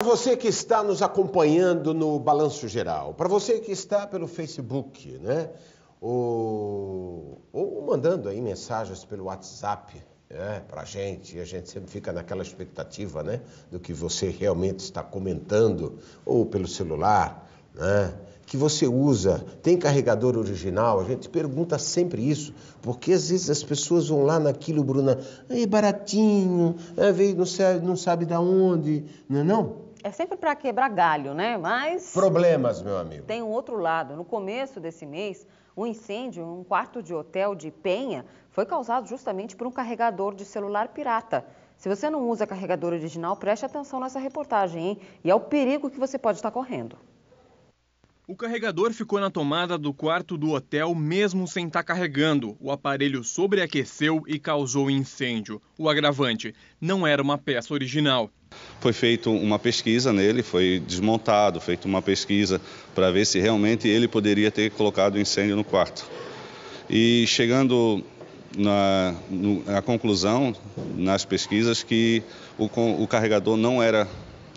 Para você que está nos acompanhando no Balanço Geral, para você que está pelo Facebook, né? Ou, ou mandando aí mensagens pelo WhatsApp né? para a gente, e a gente sempre fica naquela expectativa, né? Do que você realmente está comentando, ou pelo celular, né? Que você usa, tem carregador original? A gente pergunta sempre isso, porque às vezes as pessoas vão lá naquilo, Bruna, é baratinho, é, veio, não sabe, não sabe da onde, né? não é não? é sempre para quebrar galho, né? Mas. Problemas, meu amigo. Tem um outro lado. No começo desse mês, um incêndio em um quarto de hotel de Penha foi causado justamente por um carregador de celular pirata. Se você não usa carregador original, preste atenção nessa reportagem, hein? E ao é o perigo que você pode estar correndo. O carregador ficou na tomada do quarto do hotel mesmo sem estar tá carregando. O aparelho sobreaqueceu e causou incêndio. O agravante não era uma peça original. Foi feita uma pesquisa nele, foi desmontado, feita uma pesquisa para ver se realmente ele poderia ter colocado incêndio no quarto. E chegando na, na conclusão, nas pesquisas, que o, o carregador não era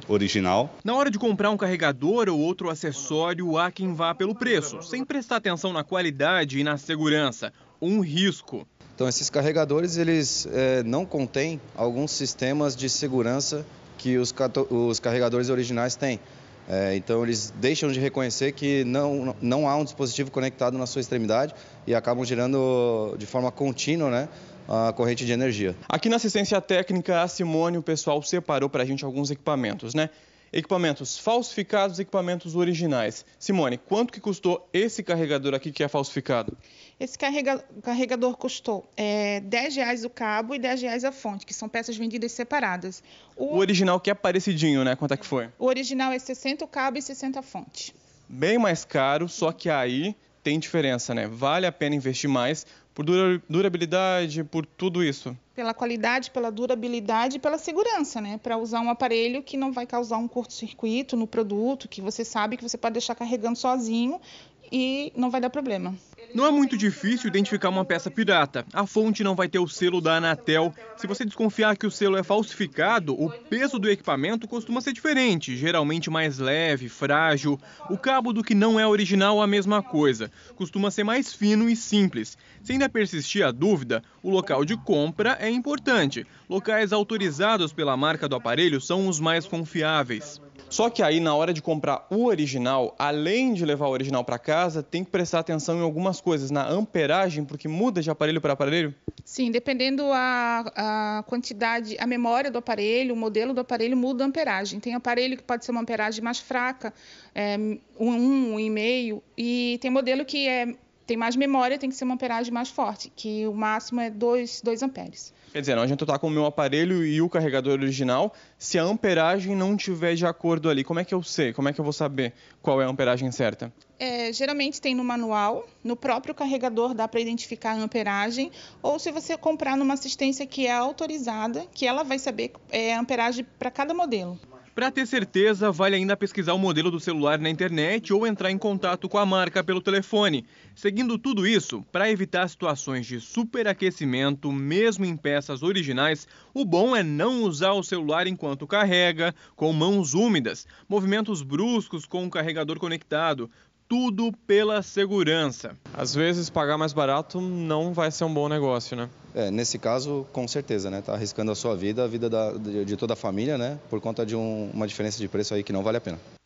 original. Na hora de comprar um carregador ou outro acessório, há quem vá pelo preço, sem prestar atenção na qualidade e na segurança. Um risco. Então, esses carregadores eles é, não contêm alguns sistemas de segurança que os, os carregadores originais têm. É, então eles deixam de reconhecer que não, não há um dispositivo conectado na sua extremidade e acabam gerando de forma contínua, né? a corrente de energia. Aqui na assistência técnica, a Simone, o pessoal separou para a gente alguns equipamentos, né? equipamentos falsificados e equipamentos originais. Simone, quanto que custou esse carregador aqui que é falsificado? Esse carrega, carregador custou é, 10 reais o cabo e 10 reais a fonte, que são peças vendidas separadas. O, o original que é parecidinho, né? Quanto é que foi? O original é 60 o cabo e 60 a fonte. Bem mais caro, só que aí tem diferença, né? Vale a pena investir mais por durabilidade, por tudo isso? Pela qualidade, pela durabilidade e pela segurança, né? Para usar um aparelho que não vai causar um curto-circuito no produto, que você sabe que você pode deixar carregando sozinho e não vai dar problema. Não é muito difícil identificar uma peça pirata. A fonte não vai ter o selo da Anatel. Se você desconfiar que o selo é falsificado, o peso do equipamento costuma ser diferente, geralmente mais leve, frágil. O cabo do que não é original é a mesma coisa, costuma ser mais fino e simples. Se ainda persistir a dúvida, o local de compra é importante. Locais autorizados pela marca do aparelho são os mais confiáveis. Só que aí, na hora de comprar o original, além de levar o original para casa, tem que prestar atenção em algumas coisas, na amperagem, porque muda de aparelho para aparelho? Sim, dependendo a, a quantidade, a memória do aparelho, o modelo do aparelho muda a amperagem. Tem aparelho que pode ser uma amperagem mais fraca, é, um, um e meio, e tem modelo que é tem mais memória, tem que ser uma amperagem mais forte, que o máximo é 2, dois amperes. Quer dizer, não adianta eu estar com o meu aparelho e o carregador original se a amperagem não tiver de acordo ali. Como é que eu sei? Como é que eu vou saber qual é a amperagem certa? É, geralmente tem no manual, no próprio carregador dá para identificar a amperagem, ou se você comprar numa assistência que é autorizada, que ela vai saber é, a amperagem para cada modelo. Para ter certeza, vale ainda pesquisar o modelo do celular na internet ou entrar em contato com a marca pelo telefone. Seguindo tudo isso, para evitar situações de superaquecimento, mesmo em peças originais, o bom é não usar o celular enquanto carrega, com mãos úmidas, movimentos bruscos com o carregador conectado, tudo pela segurança. Às vezes pagar mais barato não vai ser um bom negócio, né? É, nesse caso, com certeza, né? Tá arriscando a sua vida, a vida da, de, de, toda a família, né? Por conta de um, uma diferença de preço aí que não vale a pena.